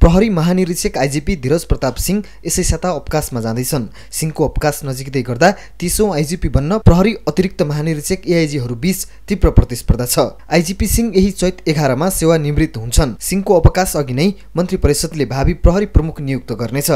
प्रहरी महानिरीक्षक आइजिपी धीरज प्रताप सिंह यसै साता अवकाशमा जाँदैछन् सिंहको अवकाश नजिकै गर्दा तिसौँ आइजिपी बन्न प्रहरी अतिरिक्त महानिरीक्षक एआइजीहरू बीच तीव्र प्रतिस्पर्धा छ आइजिपी सिंह यही चैत एघारमा सेवानिवृत्त हुन्छन् सिंहको अवकाश अघि नै मन्त्री परिषदले भावी प्रहरी प्रमुख नियुक्त गर्नेछ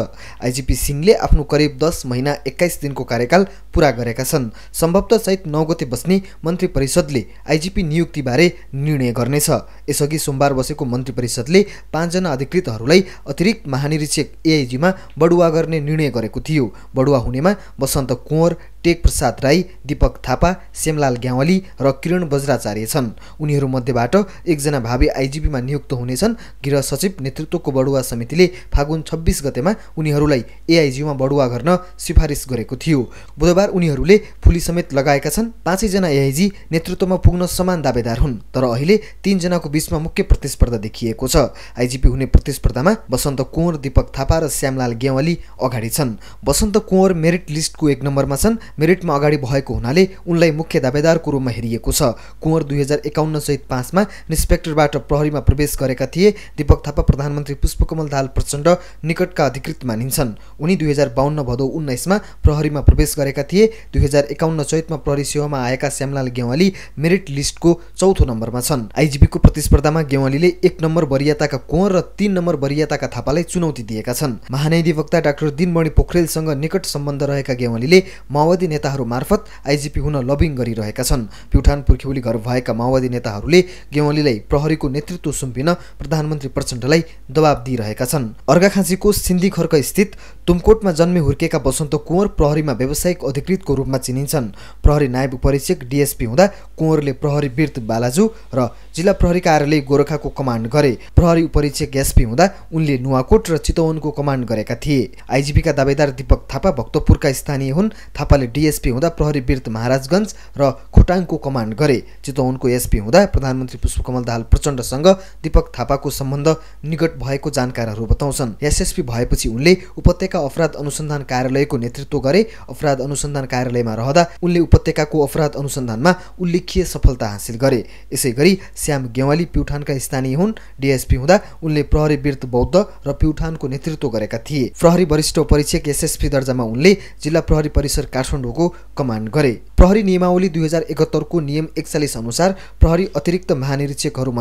आइजिपी सिंहले आफ्नो करिब दस महिना एक्काइस दिनको कार्यकाल पुरा गरेका छन् सम्भवतः चैत नौ गते बस्ने मन्त्री परिषदले आइजिपी नियुक्तिबारे निर्णय गर्नेछ यसअघि सोमबार बसेको मन्त्री परिषदले पाँचजना अधिकृतहरूलाई अतिरिक्त महानिरीक्षक एआइजीमा बढुवा गर्ने निर्णय गरेको थियो बढुवा हुनेमा वसन्त कुँवर टेक प्रसाद राई दीपक थापा श्यामलाल ग्यावाली र किरण बज्राचार्य छन् उनीहरूमध्येबाट एकजना भावी आइजिपीमा नियुक्त हुनेछन् गृह सचिव नेतृत्वको बढुवा समितिले फागुन छब्बिस गतेमा उनीहरूलाई एआइजीमा बढुवा गर्न सिफारिस गरेको थियो बुधबार परिवार उनीहरूले समेत लगाएका छन् पाँचैजना एआइजी नेतृत्वमा पुग्न समान दावेदार हुन् तर अहिले तीनजनाको बीचमा मुख्य प्रतिस्पर्धा देखिएको छ आइजिपी हुने प्रतिस्पर्धामा बसन्त कुँवर दीपक थापा र श्यामलाल गेवाली अगाडि छन् बसन्त कुँवर मेरिट लिस्टको एक नम्बरमा छन् मेरिटमा अगाडि भएको हुनाले उनलाई मुख्य दावेदारको रूपमा हेरिएको छ कुँवर दुई हजार एकाउन्न सहित पाँचमा इन्सपेक्टरबाट प्रहरीमा प्रवेश गरेका थिए दीपक थापा प्रधानमन्त्री पुष्पकमल दाल प्रचण्ड निकटका अधिकृत मानिन्छन् उनी दुई हजार बाहन्न भदौ उन्नाइसमा प्रहरीमा प्रवेश गरेका थिए थिए दुई हजार एकाउन्न चैतमा प्रहरी सेवामा आएका श्यामलाल गेवाली मेरिट लिस्टको चौथो नम्बरमा छन् आइजिपीको प्रतिस्पर्धामा गेवालीले एक नम्बर वरियताका कुवर र तीन नम्बर वरियताका थापालाई चुनौती दिएका छन् महानधिवक्ता डाक्टर दिनमणि पोखरेलसँग निकट सम्बन्ध रहेका गेवालीले माओवादी नेताहरू मार्फत आइजिपी हुन लबिङ गरिरहेका छन् प्युठान पुर्ख्यौली घर भएका माओवादी नेताहरूले गेवालीलाई प्रहरीको नेतृत्व सुम्पिन प्रधानमन्त्री प्रचण्डलाई दबाब दिइरहेका छन् अर्घाखाँचीको सिन्धी खर्क स्थित तुमकोटमा जन्मे हुर्केका बसन्त कुँवर प्रहरीमा व्यावसायिक अधिक अधिकृतको रूपमा चिनिन्छन् प्रहरी नायब परीक्षक डिएसपी हुँदा कुँवरले प्रहरी वृत्त बालाजु र जिल्ला प्रहरी कार्यालय गोरखाको कमान्ड गरे प्रहरी उपरीक्षक एसपी हुँदा उनले नुवाकोट र चितवनको कमान्ड गरेका थिए आइजिपीका दावेदार दीपक थापा भक्तपुरका स्थानीय हुन् थापाले डिएसपी हुँदा प्रहरी वृत्त महाराजगञ्ज र खोटाङको कमान्ड गरे चितवनको एसपी हुँदा प्रधानमन्त्री पुष्पकमल दाहाल प्रचण्डसँग दीपक थापाको सम्बन्ध निकट भएको जानकारहरू बताउँछन् एसएसपी भएपछि उनले उपत्यका अपराध अनुसन्धान कार्यालयको नेतृत्व गरे अपराध अनुसन्धान अनुसन्धान कार्यालयमा रहँदा उनले उपत्यकाको अपराध अनुसन्धानमा उल्लेखीय सफलता हासिल गरे यसै गरी श्याम गेवाली प्युठानका स्थानीय हुन् डिएसपी हुँदा उनले प्रहरी वीर बौद्ध र प्युठानको नेतृत्व गरेका थिए प्रहरी वरिष्ठ परीक्षक एसएसपी दर्जामा उनले जिल्ला प्रहरी परिसर काठमाडौँको कमान्ड गरे प्रहरी नियमावली दुई हजार एकहत्तरको नियम एकचालिस अनुसार प्रहरी अतिरिक्त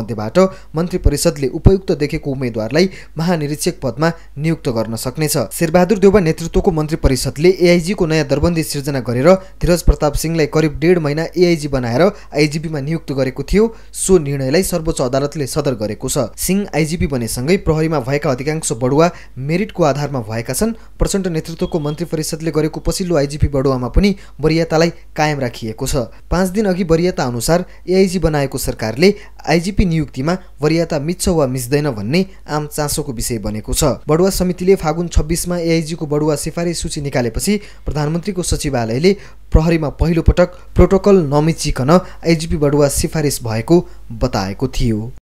मध्येबाट मन्त्री परिषदले उपयुक्त देखेको उम्मेद्वारलाई महानिरीक्षक पदमा नियुक्त गर्न सक्नेछ शेरबहादुर देउवा नेतृत्वको मन्त्री परिषदले एआइजीको नयाँ दरबन्दी गरेर धीरज प्रताप सिंहलाई करिब डेढ महिना एआइजी बनाएर आइजिपीमा नियुक्त गरेको थियो सो निर्णयलाई सर्वोच्च अदालतले सदर गरेको छ सिंह आइजिपी बनेसँगै प्रहरीमा भएका अधिकांश बडुवा मेरिटको आधारमा भएका छन् प्रचण्ड नेतृत्वको मन्त्री परिषदले गरेको पछिल्लो आइजिपी बडुवामा पनि वरियतालाई कायम राखिएको छ पाँच दिन अघि वरियता अनुसार एआइजी बनाएको सरकारले आइजिपी नियुक्तिमा वरियता मिच्छ वा मिच्दैन भन्ने आम चासोको विषय बनेको छ बडुवा समितिले फागुन छब्बिसमा एआइजीको बडुवा सिफारिस सूची निकालेपछि प्रधानमन्त्रीको सचिव सचिवालयले प्रहरीमा पहिलोपटक प्रोटोकल नमिचिकन आइजिपी बडुवा सिफारिस भएको बताएको थियो